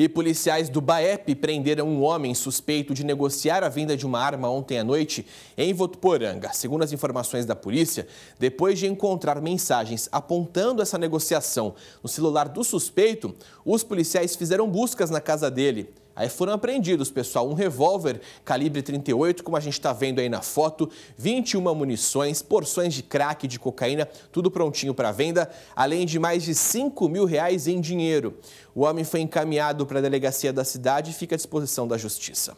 E policiais do BAEP prenderam um homem suspeito de negociar a venda de uma arma ontem à noite em Votuporanga. Segundo as informações da polícia, depois de encontrar mensagens apontando essa negociação no celular do suspeito, os policiais fizeram buscas na casa dele. Aí foram apreendidos, pessoal, um revólver calibre 38, como a gente está vendo aí na foto, 21 munições, porções de crack, de cocaína, tudo prontinho para venda, além de mais de 5 mil reais em dinheiro. O homem foi encaminhado para a delegacia da cidade e fica à disposição da justiça.